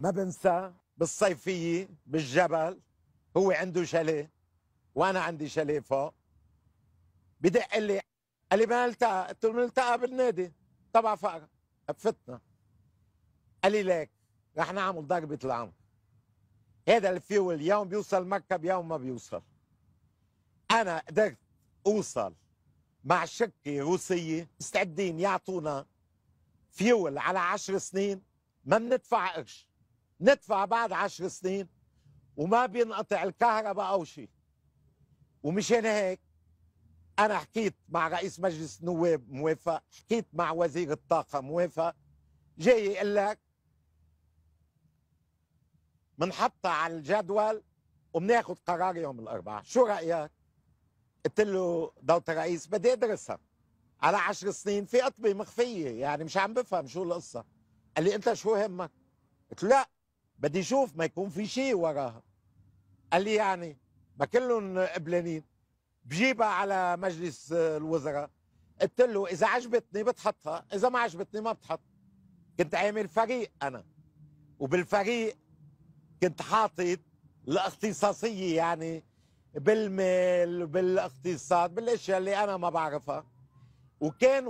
ما بنسى بالصيفية بالجبل هو عنده شاليه وأنا عندي شاليه فوق بدق لي قال لي ما التقى قلت له بنلتقى بالنادي طبعا فتنا قال لي ليك رح نعمل ضربة العمق هذا الفيول يوم بيوصل مكة بيوم ما بيوصل أنا قدرت أوصل مع شركة روسية مستعدين يعطونا فيول على عشر سنين ما بندفع قرش ندفع بعد عشر سنين وما بينقطع الكهرباء او شيء ومشان هيك انا حكيت مع رئيس مجلس النواب موافق حكيت مع وزير الطاقه موافق جاي يقول لك بنحطها على الجدول وبناخذ قرار يوم الاربعاء شو رايك قلت له دوله الرئيس بدي ادرسها على عشر سنين في قطبه مخفيه يعني مش عم بفهم شو القصه قال لي انت شو همك قلت له لا بدي اشوف ما يكون في شيء وراها قال لي يعني ما كلهم قبلانين بجيبها على مجلس الوزراء قلت له اذا عجبتني بتحطها اذا ما عجبتني ما بتحط كنت عامل فريق انا وبالفريق كنت حاطط الاختصاصيه يعني بالمال بالاقتصاد بالاشياء اللي انا ما بعرفها وكان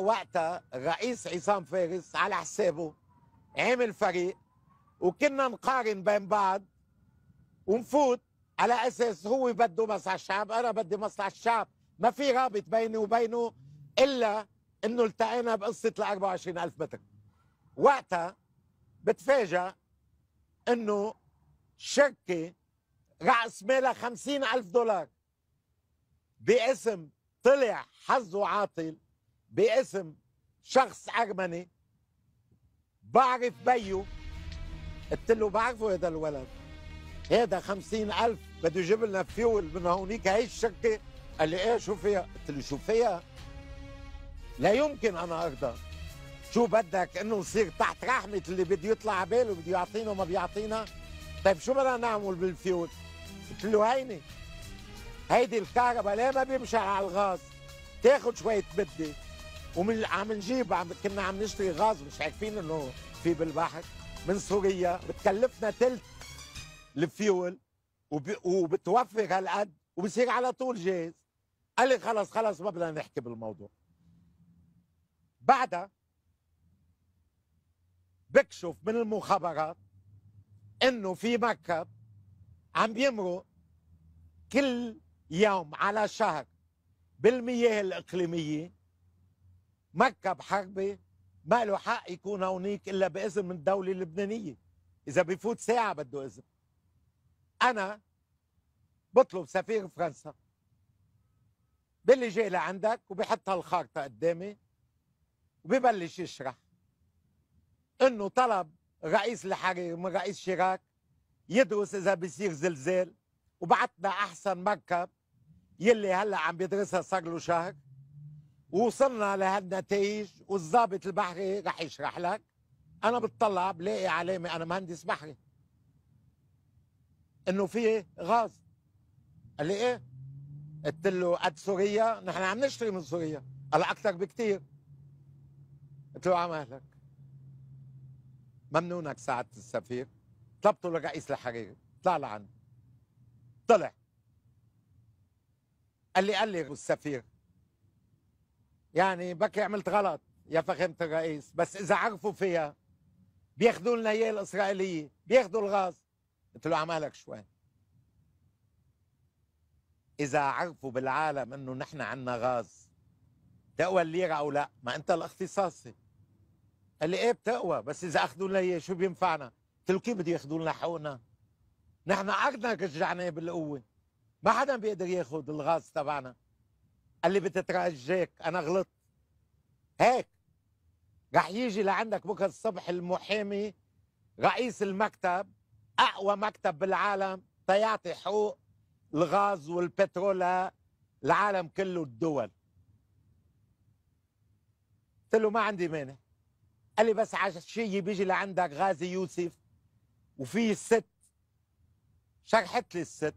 وقتها الرئيس عصام فارس على حسابه عامل فريق وكنا نقارن بين بعض ونفوت على اساس هو بده مصلحه الشعب انا بدي مصلحه الشعب ما في رابط بيني وبينه الا انه التقينا بقصه ال 24000 متر وقتها بتفاجأ انه شركه راس مالها 50000 دولار باسم طلع حظه عاطل باسم شخص ارمني بعرف بيه قلت له بعرفه هذا الولد هذا إيه خمسين ألف بده يجيب لنا فيول من هونيك هي الشكة قال لي ايه شو فيها قلت له شو فيها لا يمكن أنا أرضى شو بدك انه نصير تحت رحمة اللي بده يطلع عباله بده يعطينا وما بيعطينا طيب شو بدنا نعمل بالفيول قلت له هيني هيدي الكهرباء ليه ما بيمشي على الغاز تاخد شوية بدي ومن عم نجيب عم كنا عم نشتري غاز مش عارفين انه في بالبحر من سوريا بتكلفنا ثلث الفيول وب... وبتوفر هالقد وبصير على طول جاهز قال لي خلص خلص ما بدنا نحكي بالموضوع بعدها بكشف من المخابرات انه في مركب عم بيمرق كل يوم على شهر بالمياه الاقليميه مركب حربي ما له حق يكون هونيك الا باذن من الدوله اللبنانيه اذا بيفوت ساعه بده اذن انا بطلب سفير فرنسا جاي لعندك وبيحط هالخارطه قدامي وبيبلش يشرح انه طلب رئيس الحرير من رئيس شراك يدرس اذا بيصير زلزال وبعتنا احسن مركب يلي هلا عم بيدرسها صار له شهر وصلنا لهالنتائج والضابط البحري رح يشرح لك انا بتطلع بلاقي علامه انا مهندس بحري انه في غاز قال لي ايه؟ قلت له قد سوريا نحن عم نشتري من سوريا قال اكثر بكثير قلت له عم اهلك ممنونك سعاده السفير طلبته للرئيس الحريري طلع لعنده طلع قال لي قال لي السفير يعني بكري عملت غلط يا فخامة الرئيس بس إذا عرفوا فيها بياخذوا لنا إياه الإسرائيلية بياخذوا الغاز قلت له عمالك شوي إذا عرفوا بالعالم إنه نحن عنا غاز تقوى الليرة أو لا ما أنت الاختصاصي قال لي إيه بتقوى بس إذا أخذوا لنا إياه شو بينفعنا قلت له كيف بده ياخذوا لنا حقنا نحن عرضنا رجعناه بالقوة ما حدا بيقدر ياخذ الغاز تبعنا قال لي بتترجاك انا غلطت هيك رح يجي لعندك بكره الصبح المحامي رئيس المكتب اقوى مكتب بالعالم تيعطي حقوق الغاز والبترول العالم كله الدول قلت له ما عندي مانع قال لي بس عشية بيجي لعندك غازي يوسف وفي ست شرحت لي الست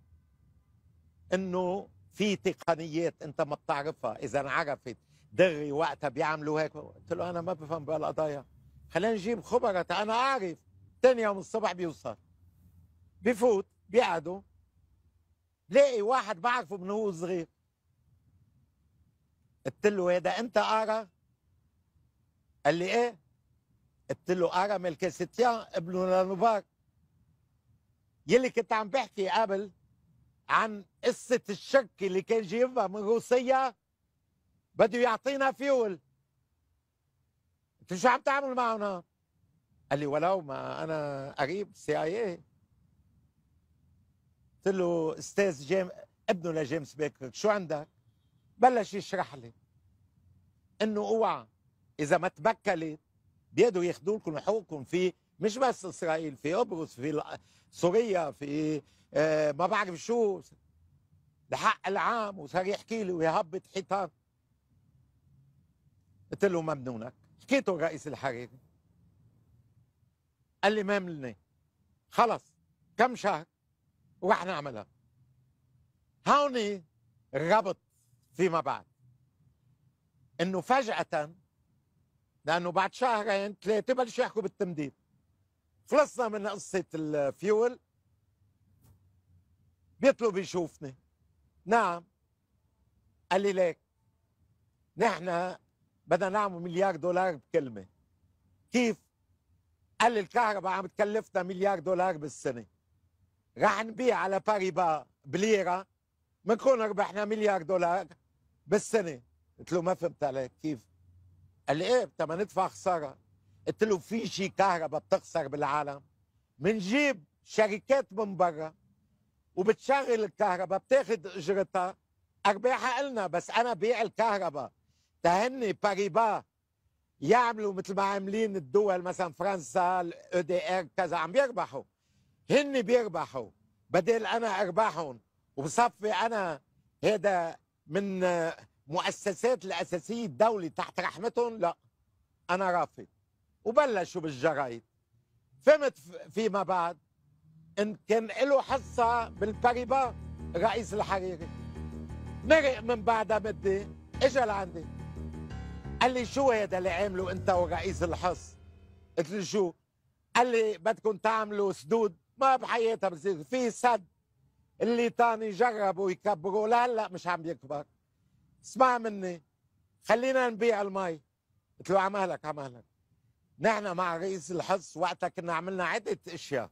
انه في تقنيات انت ما بتعرفها اذا عرفت دغري وقتها بيعملوا هيك قلت له انا ما بفهم بهالقضايا خلينا نجيب خبرة انا اعرف تاني يوم الصبح بيوصل بفوت بيقعدوا لاقي واحد بعرفه من هو صغير قلت له هذا إيه انت ارى قال لي ايه قلت له ارى ملكي ستيان ابن لانوبار يلي كنت عم بحكي قبل عن قصة الشك اللي كان جايبها من روسيا بده يعطينا فيول انتو شو عم تعمل معنا؟ قال لي ولو ما انا قريب سي اي اي قلت له استاذ جيم ابنه لجيمس بيكر شو عندك؟ بلش يشرح لي انه اوعى اذا ما تبكلت بيقدروا ياخذوا لكم حقوقكم في مش بس اسرائيل في قبرص في سوريا في آه، ما بعرف شو ده العام وصار يحكي لي ويهبط حيطان قلت له ممنونك حكيته الرئيس الحريري قال لي ممنوني خلص كم شهر وراح نعملها هون الربط فيما بعد انه فجأة لانه بعد شهرين ثلاثة بلشوا يحكوا بالتمديد خلصنا من قصة الفيول بيطلب يشوفني نعم قال لي ليك نحن بدنا نعمل مليار دولار بكلمة كيف؟ قال لي الكهرباء عم تكلفنا مليار دولار بالسنة رح نبيع على باريبا بليرة بنكون ربحنا مليار دولار بالسنة قلت له ما فهمت عليك كيف؟ قال لي ايه طب ندفع خسارة قلت له في شيء كهرباء بتخسر بالعالم بنجيب شركات من برا وبتشغل الكهرباء بتاخذ اجرتها ارباحها النا بس انا بيع الكهرباء تهني باريبا يعملوا مثل ما عاملين الدول مثلا فرنسا الاو دي ار كذا عم بيربحوا هن بيربحوا بدل انا ارباحهم وبصفي انا هذا من مؤسسات الاساسيه الدوله تحت رحمتهم لا انا رافض وبلشوا بالجرايد فهمت فيما بعد ان كان له حصه بالباريبا رئيس الحريري مرق من بعدها بدي اجى لعندي قال لي شو هذا اللي عامله انت ورئيس الحص قلت له شو قال لي بدكم تعملوا سدود ما بحياتها بصير في سد اللي تاني جربوا يكبروا لهلا مش عم يكبر اسمع مني خلينا نبيع المي قلت له عمالك عمالك نحن مع رئيس الحص وقتها كنا عملنا عدة اشياء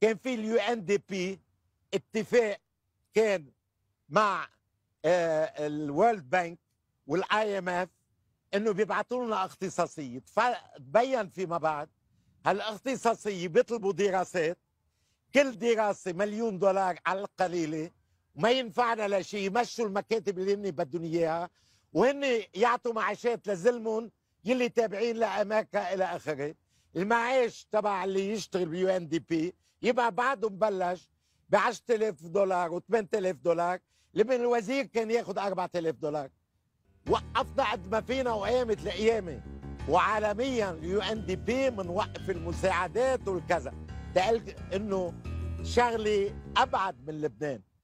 كان في اليو ان دي بي اتفاق كان مع آه، الورلد بانك والاي ام اف انه بيبعثوا لنا اختصاصيه تبين فيما بعد هالاختصاصيه بيطلبوا دراسات كل دراسه مليون دولار على القليله وما ينفعنا لشيء يمشوا المكاتب اللي هن بدهم اياها وهن يعطوا معاشات لزلمهم يلي تابعين لأماكا الى اخره المعاش تبع اللي يشتغل بيو ان دي بي يبقى بعده مبلش ب 10000 دولار و8000 دولار لبن الوزير كان ياخذ 4000 دولار وقفنا قد ما فينا وقامت القيامه وعالميا اليو ان دي بي بنوقف المساعدات والكذا تقال انه شغله ابعد من لبنان